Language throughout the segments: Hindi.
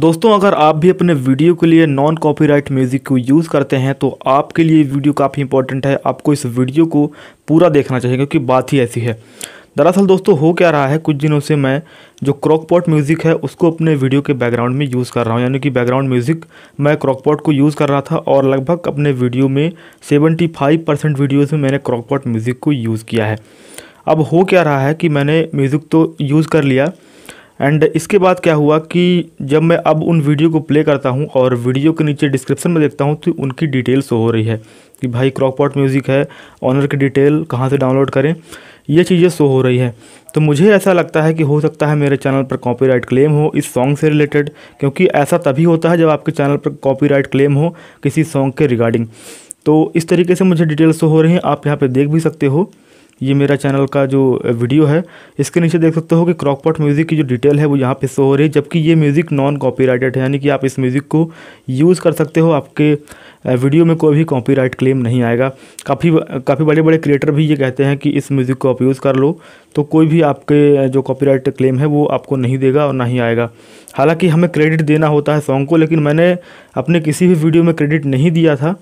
दोस्तों अगर आप भी अपने वीडियो के लिए नॉन कॉपीराइट म्यूज़िक को यूज़ करते हैं तो आपके लिए वीडियो काफ़ी इंपॉर्टेंट है आपको इस वीडियो को पूरा देखना चाहिए क्योंकि बात ही ऐसी है दरअसल दोस्तों हो क्या रहा है कुछ दिनों से मैं जो क्रॉकपॉट म्यूज़िक है उसको अपने वीडियो के बैकग्राउंड में यूज़ कर रहा हूँ यानी कि बैकग्राउंड म्यूज़िक मैं क्रॉकपॉट को यूज़ कर रहा था और लगभग अपने वीडियो में 75 परसेंट वीडियोज़ में मैंने क्रॉकपॉट म्यूज़िक को यूज़ किया है अब हो क्या रहा है कि मैंने म्यूज़िक तो यूज़ कर लिया एंड इसके बाद क्या हुआ कि जब मैं अब उन वीडियो को प्ले करता हूँ और वीडियो के नीचे डिस्क्रिप्शन में देखता हूँ तो उनकी डिटेल शो हो रही है कि भाई क्रॉकपॉट म्यूज़िक है ऑनर की डिटेल कहाँ से डाउनलोड करें ये चीज़ें शो हो रही है तो मुझे ऐसा लगता है कि हो सकता है मेरे चैनल पर कॉपीराइट क्लेम हो इस सॉन्ग से रिलेटेड क्योंकि ऐसा तभी होता है जब आपके चैनल पर कॉपीराइट क्लेम हो किसी सॉन्ग के रिगार्डिंग तो इस तरीके से मुझे डिटेल्स शो हो रही हैं आप यहाँ पे देख भी सकते हो ये मेरा चैनल का जो वीडियो है इसके नीचे देख सकते हो कि क्रॉकपॉट म्यूज़िक की जो डिटेल है वो यहाँ पे शो हो रही है जबकि ये म्यूज़िक नॉन कॉपीराइटेड है यानी कि आप इस म्यूज़िक को यूज़ कर सकते हो आपके वीडियो में कोई भी कॉपीराइट क्लेम नहीं आएगा काफ़ी काफ़ी बड़े बड़े क्रिएटर भी ये कहते हैं कि इस म्यूज़िक को आप यूज़ कर लो तो कोई भी आपके जो कॉपीराइट क्लेम है वो आपको नहीं देगा और ना ही आएगा हालाँकि हमें क्रेडिट देना होता है सॉन्ग को लेकिन मैंने अपने किसी भी वीडियो में क्रेडिट नहीं दिया था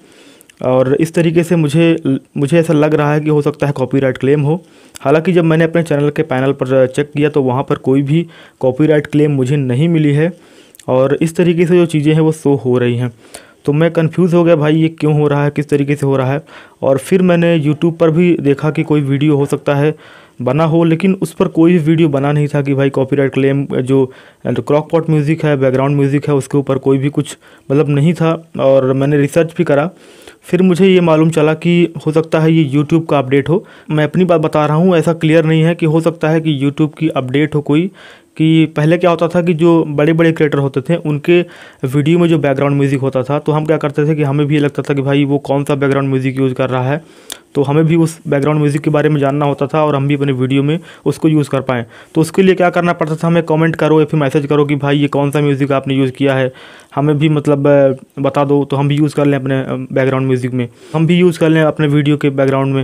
और इस तरीके से मुझे मुझे ऐसा लग रहा है कि हो सकता है कॉपीराइट क्लेम हो हालांकि जब मैंने अपने चैनल के पैनल पर चेक किया तो वहाँ पर कोई भी कॉपीराइट क्लेम मुझे नहीं मिली है और इस तरीके से जो चीज़ें हैं वो शो हो रही हैं तो मैं कंफ्यूज हो गया भाई ये क्यों हो रहा है किस तरीके से हो रहा है और फिर मैंने यूट्यूब पर भी देखा कि कोई वीडियो हो सकता है बना हो लेकिन उस पर कोई भी वीडियो बना नहीं था कि भाई कॉपीराइट क्लेम जो क्रॉकपॉट म्यूज़िक है बैकग्राउंड म्यूज़िक है उसके ऊपर कोई भी कुछ मतलब नहीं था और मैंने रिसर्च भी करा फिर मुझे ये मालूम चला कि हो सकता है ये यूट्यूब का अपडेट हो मैं अपनी बात बता रहा हूँ ऐसा क्लियर नहीं है कि हो सकता है कि यूट्यूब की अपडेट हो कोई कि पहले क्या होता था कि जो बड़े बड़े क्रिएटर होते थे उनके वीडियो में जो बैकग्राउंड म्यूज़िक होता था तो हम क्या करते थे कि हमें भी लगता था कि भाई वो कौन सा बैकग्राउंड म्यूज़िक यूज़ कर रहा है तो हमें भी उस बैकग्राउंड म्यूज़िक के बारे में जानना होता था और हम भी अपने वीडियो में उसको यूज़ कर पाएँ तो उसके लिए क्या करना पड़ता था हमें कमेंट करो या फिर मैसेज करो कि भाई ये कौन सा म्यूज़िक आपने यूज़ किया है हमें भी मतलब बता दो तो हम भी यूज़ कर लें अपने बैकग्राउंड म्यूज़िक में हम भी यूज़ कर लें अपने वीडियो के बैकग्राउंड में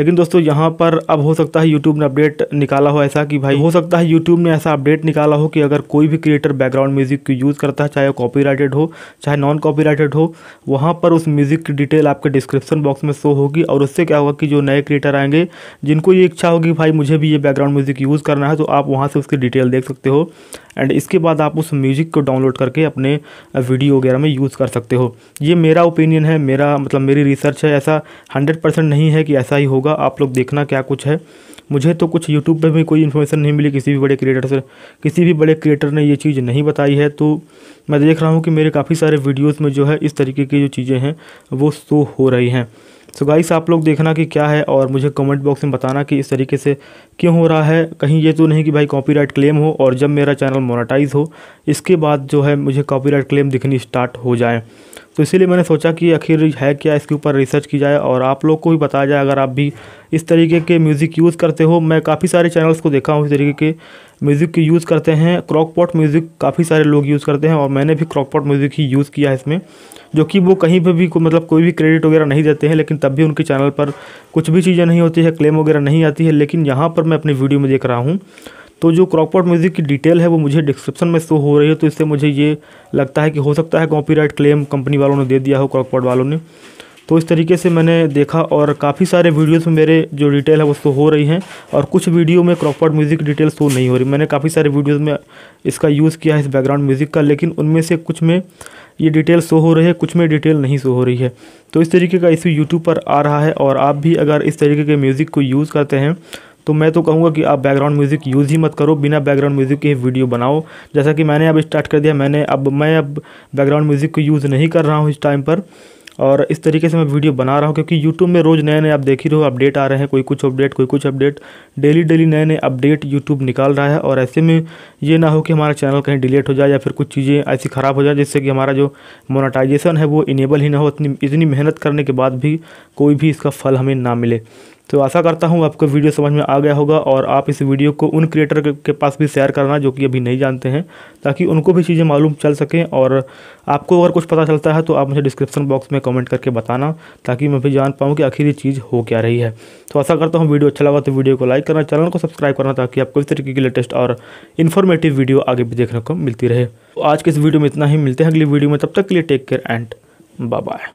लेकिन दोस्तों यहाँ पर अब हो सकता है यूट्यूब ने अपडेट निकाला हो ऐसा कि भाई हो सकता है यूट्यूब ने ऐसा अपडेट निकाला हो कि अगर कोई भी क्रिएटर बैकग्राउंड म्यूज़िक को यूज़ करता है चाहे राइटेड हो चाहे नॉन राइटेड हो वहाँ पर उस म्यूज़िक की डिटेल आपके डिस्क्रिप्शन बॉक्स में शो होगी और उससे क्या होगा कि जो नए क्रिएटर आएंगे जिनको ये इच्छा होगी भाई मुझे भी ये बैकग्राउंड म्यूज़िक यूज़ करना है तो आप वहाँ से उसकी डिटेल देख सकते हो एंड इसके बाद आप उस म्यूज़िक को डाउनलोड करके अपने वीडियो वगैरह में यूज़ कर सकते हो ये मेरा ओपिनियन है मेरा मतलब मेरी रिसर्च है ऐसा हंड्रेड परसेंट नहीं है कि ऐसा ही होगा आप लोग देखना क्या कुछ है मुझे तो कुछ यूट्यूब पे भी कोई इन्फॉर्मेशन नहीं मिली किसी भी बड़े क्रिएटर से किसी भी बड़े क्रिएटर ने ये चीज़ नहीं बताई है तो मैं देख रहा हूँ कि मेरे काफ़ी सारे वीडियोस में जो है इस तरीके की जो चीज़ें हैं वो शो हो रही हैं सो गाइस आप लोग देखना कि क्या है और मुझे कमेंट बॉक्स में बताना कि इस तरीके से क्यों हो रहा है कहीं ये तो नहीं कि भाई कॉपीराइट क्लेम हो और जब मेरा चैनल मोनेटाइज हो इसके बाद जो है मुझे कॉपीराइट क्लेम दिखनी स्टार्ट हो जाए तो इसीलिए मैंने सोचा कि आखिर है क्या इसके ऊपर रिसर्च की जाए और आप लोग को भी बताया जाए अगर आप भी इस तरीके के म्यूज़िक यूज़ करते हो मैं काफ़ी सारे चैनल्स को देखा हूँ इस तरीके के म्यूज़िक के यूज़ करते हैं क्रॉकपॉट म्यूज़िक काफ़ी सारे लोग यूज़ करते हैं और मैंने भी क्रॉकपॉट म्यूज़िक ही यूज़ किया है इसमें जो कि वो कहीं पर भी को, मतलब कोई भी क्रेडिट वगैरह नहीं देते हैं लेकिन तब भी उनके चैनल पर कुछ भी चीज़ें नहीं होती है क्लेम वगैरह नहीं आती है लेकिन यहाँ पर मैं अपनी वीडियो में देख रहा हूँ तो जो क्रॉकपॉट म्यूज़िक की डिटेल है वो मुझे डिस्क्रिप्शन में शो हो रही है तो इससे मुझे ये लगता है कि हो सकता है कॉपीराइट क्लेम कंपनी वालों ने दे दिया हो क्रॉकपॉट वालों ने तो इस तरीके से मैंने देखा और काफ़ी सारे वीडियोस में मेरे जो डिटेल है वो शो हो रही हैं और कुछ वीडियो में क्रॉकपॉट म्यूज़िक डिटेल शो नहीं हो रही मैंने काफ़ी सारे वीडियोस में इसका यूज़ किया है इस बैकग्राउंड म्यूज़िक का लेकिन उनमें से कुछ में ये डिटेल शो हो रही है कुछ में डिटेल नहीं शो हो रही है तो इस तरीके का इशू यूट्यूब पर आ रहा है और आप भी अगर इस तरीके के म्यूज़िक को यूज़ करते हैं तो मैं तो कहूँगा कि आप बैकग्राउंड म्यूज़िक यूज़ ही मत करो बिना बैकग्राउंड म्यूज़िक के वीडियो बनाओ जैसा कि मैंने अब स्टार्ट कर दिया मैंने अब मैं अब बैकग्राउंड म्यूज़िक को यूज़ नहीं कर रहा हूँ इस टाइम पर और इस तरीके से मैं वीडियो बना रहा हूँ क्योंकि यूट्यूब में रोज़ नए नए आप देख ही रहो अपडेट आ रहे हैं कोई कुछ अपडेट कोई कुछ अपडेट डेली डेली नए नए अपडेट यूट्यूब निकाल रहा है और ऐसे में ये ना हो कि हमारा चैनल कहीं डिलीट हो जाए या फिर कुछ चीज़ें ऐसी ख़राब हो जाए जिससे कि हमारा जो मोनाटाइजेशन है वो इनेबल ही ना हो इतनी इतनी मेहनत करने के बाद भी कोई भी इसका फल हमें ना मिले तो आशा करता हूँ आपको वीडियो समझ में आ गया होगा और आप इस वीडियो को उन क्रिएटर के पास भी शेयर करना जो कि अभी नहीं जानते हैं ताकि उनको भी चीज़ें मालूम चल सकें और आपको अगर कुछ पता चलता है तो आप मुझे डिस्क्रिप्शन बॉक्स में कमेंट करके बताना ताकि मैं भी जान पाऊँ कि आखिर ये चीज़ हो क्या रही है तो आशा करता हूँ वीडियो अच्छा लगा तो वीडियो को लाइक करना चैनल को सब्सक्राइब करना ताकि आपको इस तरीके की लेटेस्ट और इन्फॉर्मेटिव वीडियो आगे भी देखने को मिलती रहे तो आज के इस वीडियो में इतना ही मिलते हैं अगली वीडियो में तब तक के लिए टेक केयर एंड बाय